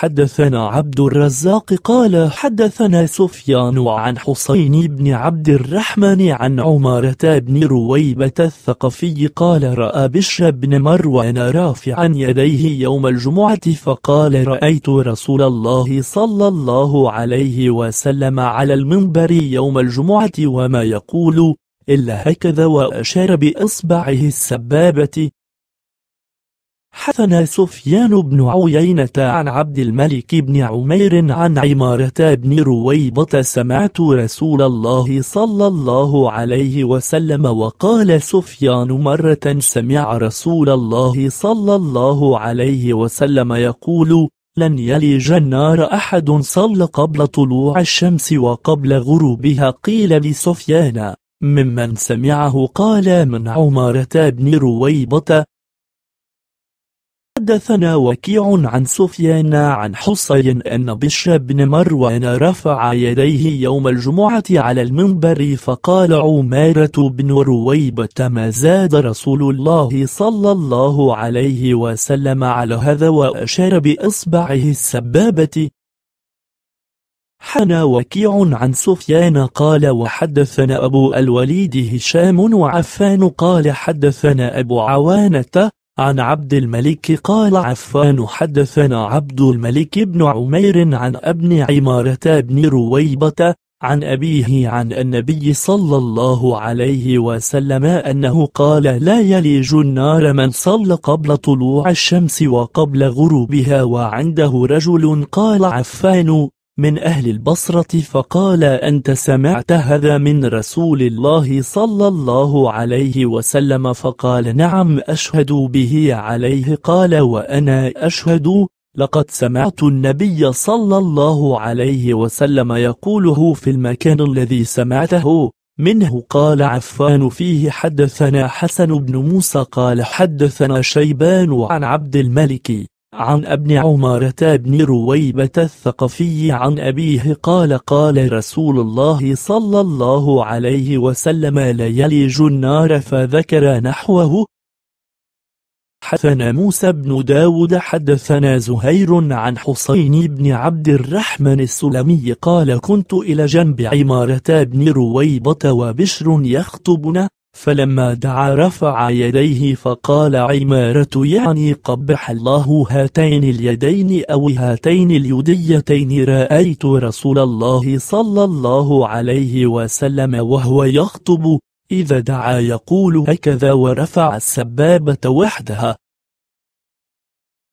حدثنا عبد الرزاق قال حدثنا سفيان عن حسين بن عبد الرحمن عن عمارة بن رويبة الثقفي قال رأى بشر بن مروان رافعا يديه يوم الجمعة فقال رأيت رسول الله صلى الله عليه وسلم على المنبر يوم الجمعة وما يقول إلا هكذا وأشار بإصبعه السبابة حثنا سفيان بن عيينة عن عبد الملك بن عمير عن عمارة بن رويبة سمعت رسول الله صلى الله عليه وسلم وقال سفيان مرة سمع رسول الله صلى الله عليه وسلم يقول لن يلج النار أحد صلى قبل طلوع الشمس وقبل غروبها قيل لسفيان ممن سمعه قال من عمارة بن رويبة حدثنا وكيع عن سفيان عن حسين أن بشر بن مروان رفع يديه يوم الجمعة على المنبر فقال عمارة بن رويبة ما زاد رسول الله صلى الله عليه وسلم على هذا وأشار بإصبعه السبابة حنى وكيع عن سفيان قال وحدثنا أبو الوليد هشام وعفان قال حدثنا أبو عوانة عن عبد الملك قال عفان حدثنا عبد الملك بن عمير عن ابن عمارة بن رويبة عن أبيه عن النبي صلى الله عليه وسلم أنه قال لا يليج النار من صلى قبل طلوع الشمس وقبل غروبها وعنده رجل قال عفان من أهل البصرة فقال أنت سمعت هذا من رسول الله صلى الله عليه وسلم فقال نعم أشهد به عليه قال وأنا أشهد لقد سمعت النبي صلى الله عليه وسلم يقوله في المكان الذي سمعته منه قال عفان فيه حدثنا حسن بن موسى قال حدثنا شيبان عن عبد الملك عن ابن عمارة بن رويبة الثقفي عن أبيه قال قال رسول الله صلى الله عليه وسلم لا يلج النار فذكر نحوه حدثنا موسى بن داود حدثنا زهير عن حسين بن عبد الرحمن السلمي قال كنت إلى جنب عمارة بن رويبة وبشر يخطبنا فلما دعا رفع يديه فقال عمارة يعني قبح الله هاتين اليدين أو هاتين اليديتين رأيت رسول الله صلى الله عليه وسلم وهو يخطب إذا دعا يقول هكذا ورفع السبابة وحدها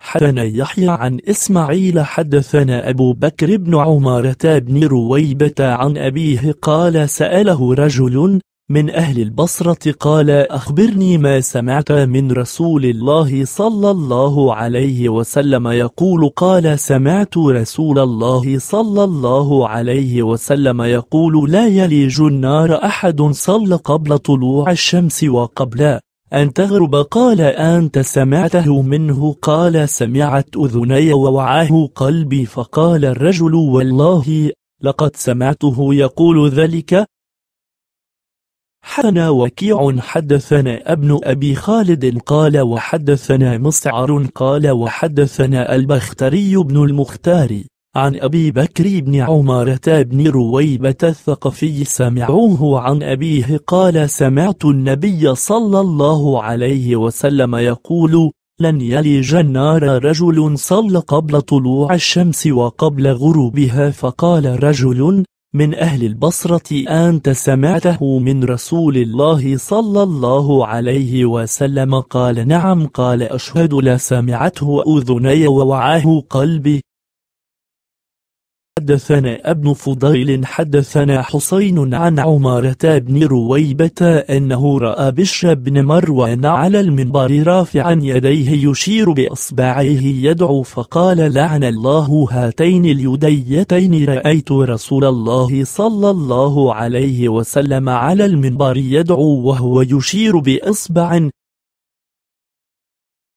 حدثنا يحيى عن إسماعيل حدثنا أبو بكر بن عمارة بن رويبة عن أبيه قال سأله رجل من أهل البصرة قال أخبرني ما سمعت من رسول الله صلى الله عليه وسلم يقول قال سمعت رسول الله صلى الله عليه وسلم يقول لا يليج النار أحد صلى قبل طلوع الشمس وقبل أن تغرب قال أنت سمعته منه قال سمعت أذني ووعاه قلبي فقال الرجل والله لقد سمعته يقول ذلك حدثنا وكيع حدثنا ابن أبي خالد قال وحدثنا مسعر قال وحدثنا البختري بن المختار عن أبي بكر بن عمارة بن رويبة الثقفي سمعوه عن أبيه قال سمعت النبي صلى الله عليه وسلم يقول لن يلج النار رجل صلى قبل طلوع الشمس وقبل غروبها فقال رجل من أهل البصرة أنت سمعته من رسول الله صلى الله عليه وسلم قال نعم قال أشهد لا سمعته أذني ووعاه قلبي حدثنا ابن فضيل حدثنا حسين عن عمارة بن رويبة أنه رأى بشر بن مروان على المنبر رافعا يديه يشير باصبعيه يدعو فقال لعن الله هاتين اليديتين رأيت رسول الله صلى الله عليه وسلم على المنبر يدعو وهو يشير بأصبع